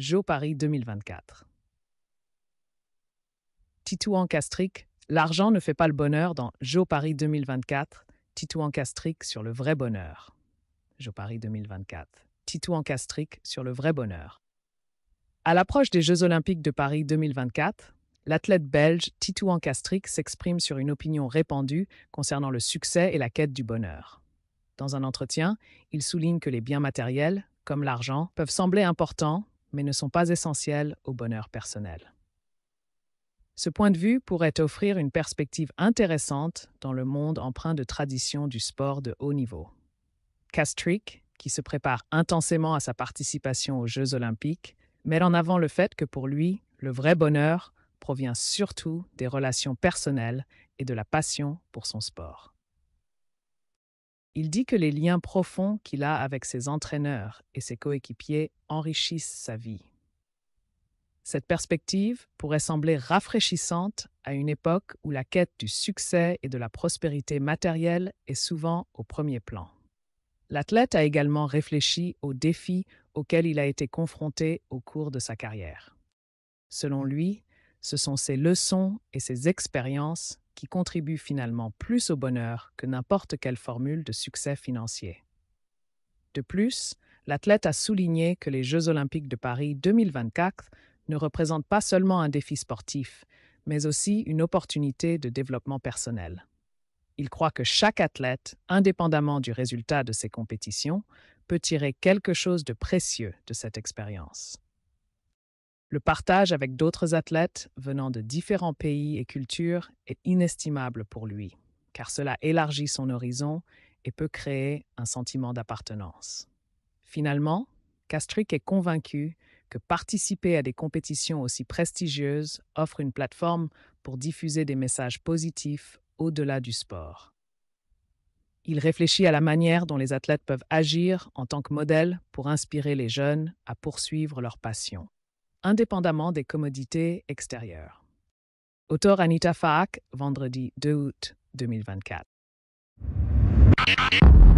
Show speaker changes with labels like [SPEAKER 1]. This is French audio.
[SPEAKER 1] Joe Paris 2024. Titouan Castric, l'argent ne fait pas le bonheur dans Joe Paris 2024, Titouan Castric sur le vrai bonheur. Joe Paris 2024, Titouan Castric sur le vrai bonheur. À l'approche des Jeux Olympiques de Paris 2024, l'athlète belge Titouan Castric s'exprime sur une opinion répandue concernant le succès et la quête du bonheur. Dans un entretien, il souligne que les biens matériels, comme l'argent, peuvent sembler importants, mais ne sont pas essentielles au bonheur personnel. Ce point de vue pourrait offrir une perspective intéressante dans le monde empreint de tradition du sport de haut niveau. Castric, qui se prépare intensément à sa participation aux Jeux olympiques, met en avant le fait que pour lui, le vrai bonheur provient surtout des relations personnelles et de la passion pour son sport. Il dit que les liens profonds qu'il a avec ses entraîneurs et ses coéquipiers enrichissent sa vie. Cette perspective pourrait sembler rafraîchissante à une époque où la quête du succès et de la prospérité matérielle est souvent au premier plan. L'athlète a également réfléchi aux défis auxquels il a été confronté au cours de sa carrière. Selon lui, ce sont ses leçons et ses expériences qui contribue finalement plus au bonheur que n'importe quelle formule de succès financier. De plus, l'athlète a souligné que les Jeux olympiques de Paris 2024 ne représentent pas seulement un défi sportif, mais aussi une opportunité de développement personnel. Il croit que chaque athlète, indépendamment du résultat de ses compétitions, peut tirer quelque chose de précieux de cette expérience. Le partage avec d'autres athlètes venant de différents pays et cultures est inestimable pour lui, car cela élargit son horizon et peut créer un sentiment d'appartenance. Finalement, Castric est convaincu que participer à des compétitions aussi prestigieuses offre une plateforme pour diffuser des messages positifs au-delà du sport. Il réfléchit à la manière dont les athlètes peuvent agir en tant que modèles pour inspirer les jeunes à poursuivre leur passion indépendamment des commodités extérieures. Auteur Anita Fahak, vendredi 2 août 2024.